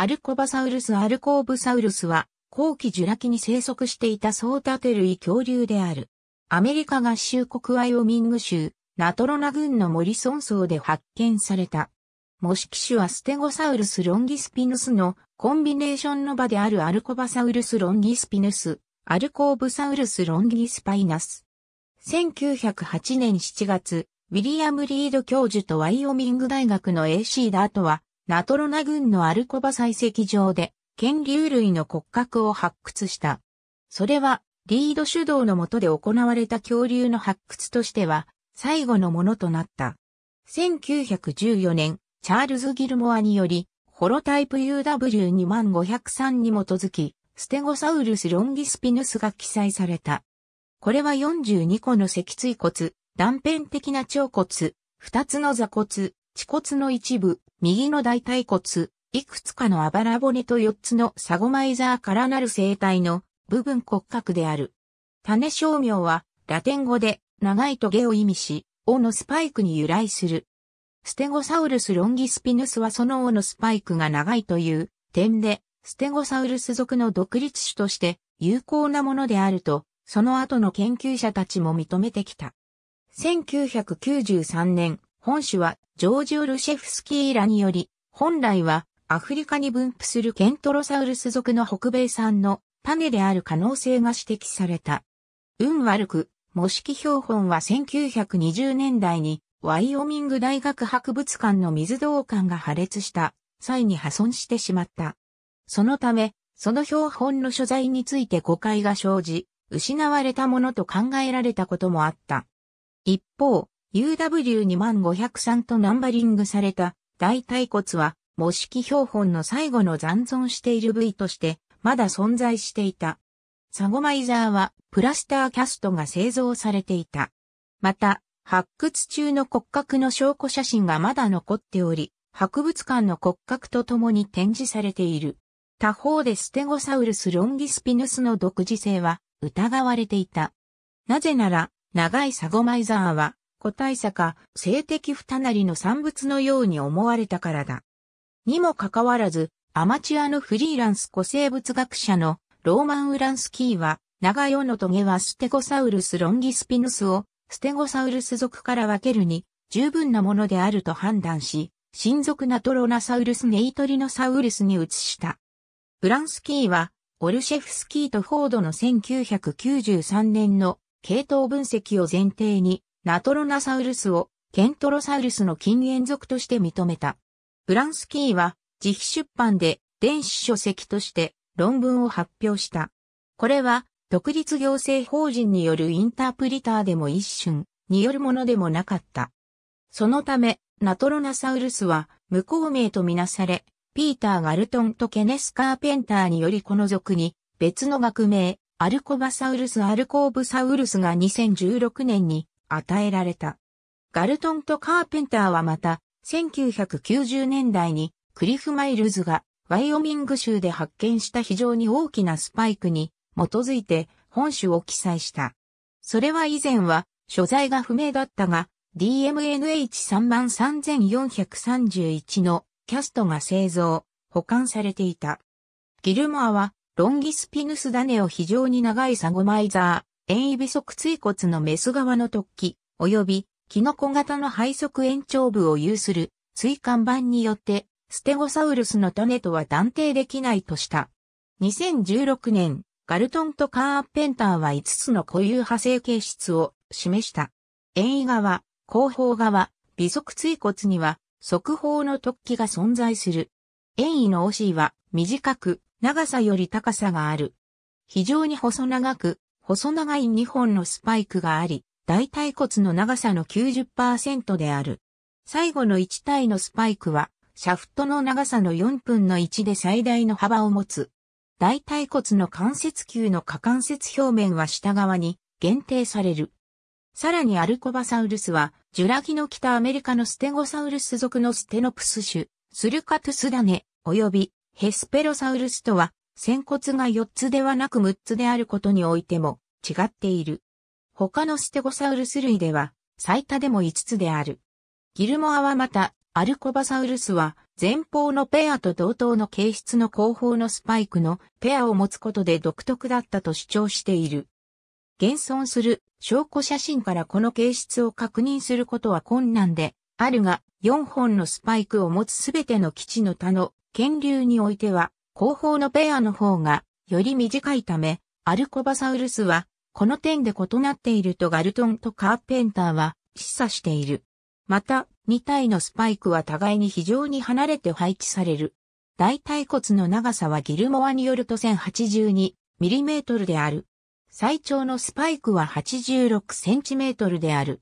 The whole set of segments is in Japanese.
アルコバサウルスアルコーブサウルスは、後期ジュラ紀に生息していたソータテ類恐竜である。アメリカ合衆国アイオミング州、ナトロナ郡のモリソン層で発見された。模式種はステゴサウルスロンギスピヌスのコンビネーションの場であるアルコバサウルスロンギスピヌス、アルコーブサウルスロンギスパイナス。1908年7月、ウィリアム・リード教授とワイオミング大学の AC ダートは、ナトロナ軍のアルコバ採石場で、剣竜類の骨格を発掘した。それは、リード主導のもとで行われた恐竜の発掘としては、最後のものとなった。1914年、チャールズ・ギルモアにより、ホロタイプ UW2503 に基づき、ステゴサウルス・ロンギスピヌスが記載された。これは42個の脊椎骨、断片的な腸骨、2つの座骨、恥骨の一部、右の大腿骨、いくつかのあばら骨と4つのサゴマイザーからなる生体の部分骨格である。種商名はラテン語で長い棘を意味し、尾のスパイクに由来する。ステゴサウルスロンギスピヌスはその尾のスパイクが長いという点で、ステゴサウルス属の独立種として有効なものであると、その後の研究者たちも認めてきた。1993年、本種はジョージ・オルシェフスキーらにより、本来はアフリカに分布するケントロサウルス属の北米産の種である可能性が指摘された。運悪く、模式標本は1920年代にワイオミング大学博物館の水道管が破裂した際に破損してしまった。そのため、その標本の所在について誤解が生じ、失われたものと考えられたこともあった。一方、UW2503 とナンバリングされた大腿骨は模式標本の最後の残存している部位としてまだ存在していた。サゴマイザーはプラスターキャストが製造されていた。また、発掘中の骨格の証拠写真がまだ残っており、博物館の骨格とともに展示されている。他方でステゴサウルスロンギスピヌスの独自性は疑われていた。なぜなら、長いサゴマイザーは個体差か性的不たなりの産物のように思われたからだ。にもかかわらず、アマチュアのフリーランス古生物学者のローマン・ウランスキーは、長世のトゲはステゴサウルス・ロンギスピヌスをステゴサウルス属から分けるに十分なものであると判断し、親族ナトロナサウルスネイトリノサウルスに移した。ウランスキーは、オルシェフスキーとフォードの1993年の系統分析を前提に、ナトロナサウルスをケントロサウルスの近縁族として認めた。フランスキーは自費出版で電子書籍として論文を発表した。これは独立行政法人によるインタープリターでも一瞬によるものでもなかった。そのため、ナトロナサウルスは無公明とみなされ、ピーター・ガルトンとケネス・カーペンターによりこの族に別の学名、アルコバサウルス・アルコーブサウルスが2016年に与えられた。ガルトンとカーペンターはまた、1990年代にクリフ・マイルズがワイオミング州で発見した非常に大きなスパイクに基づいて本種を記載した。それは以前は所在が不明だったが DMNH33431 のキャストが製造、保管されていた。ギルモアはロンギスピヌス種を非常に長いサゴマイザー、遠位微速椎骨のメス側の突起、及び、キノコ型の背側延長部を有する、椎間板によって、ステゴサウルスの種とは断定できないとした。2016年、ガルトンとカーペンターは5つの固有派生形質を示した。遠位側、後方側、微速椎骨には、側方の突起が存在する。遠位のオシは、短く、長さより高さがある。非常に細長く、細長い2本のスパイクがあり、大腿骨の長さの90%である。最後の1体のスパイクは、シャフトの長さの4分の1で最大の幅を持つ。大腿骨の関節球の下関節表面は下側に限定される。さらにアルコバサウルスは、ジュラギの北アメリカのステゴサウルス属のステノプス種、スルカトゥスダネ、及びヘスペロサウルスとは仙骨が4つではなく6つであることにおいても違っている。他のステゴサウルス類では最多でも5つである。ギルモアはまた、アルコバサウルスは前方のペアと同等の形質の後方のスパイクのペアを持つことで独特だったと主張している。現存する証拠写真からこの形質を確認することは困難であるが、4本のスパイクを持つすべての基地の他の、権流においては、後方のペアの方がより短いため、アルコバサウルスはこの点で異なっているとガルトンとカーペンターは示唆している。また、2体のスパイクは互いに非常に離れて配置される。大腿骨の長さはギルモアによると 1082mm である。最長のスパイクは 86cm である。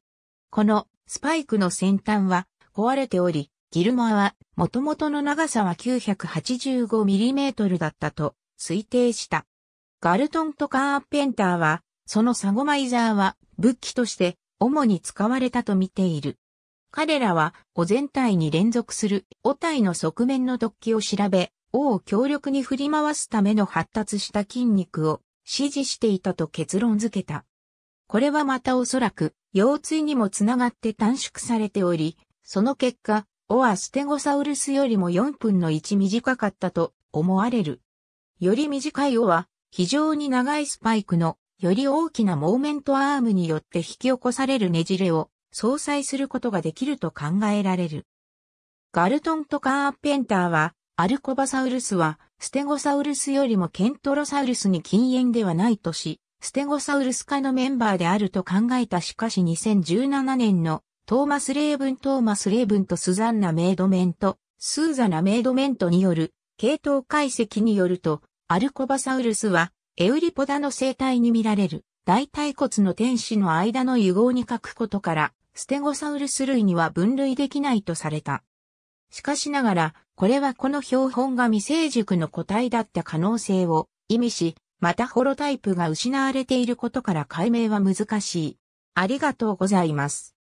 このスパイクの先端は壊れており、ギルモアは、もともとの長さは 985mm だったと推定した。ガルトンとカーペンターは、そのサゴマイザーは武器として主に使われたと見ている。彼らは、尾全体に連続する、尾体の側面の突起を調べ、尾を強力に振り回すための発達した筋肉を支持していたと結論付けた。これはまたおそらく、腰椎にもつながって短縮されており、その結果、オアステゴサウルスよりも4分の1短かったと思われる。より短い尾は非常に長いスパイクのより大きなモーメントアームによって引き起こされるねじれを相殺することができると考えられる。ガルトンとカーペンターは、アルコバサウルスは、ステゴサウルスよりもケントロサウルスに禁煙ではないとし、ステゴサウルス科のメンバーであると考えたしかし2017年のトーマス・レーブン・トーマス・レーブンとスザンナ・メイドメント、スーザナ・メイドメントによる、系統解析によると、アルコバサウルスは、エウリポダの生態に見られる、大腿骨の天使の間の融合に書くことから、ステゴサウルス類には分類できないとされた。しかしながら、これはこの標本が未成熟の個体だった可能性を意味し、またホロタイプが失われていることから解明は難しい。ありがとうございます。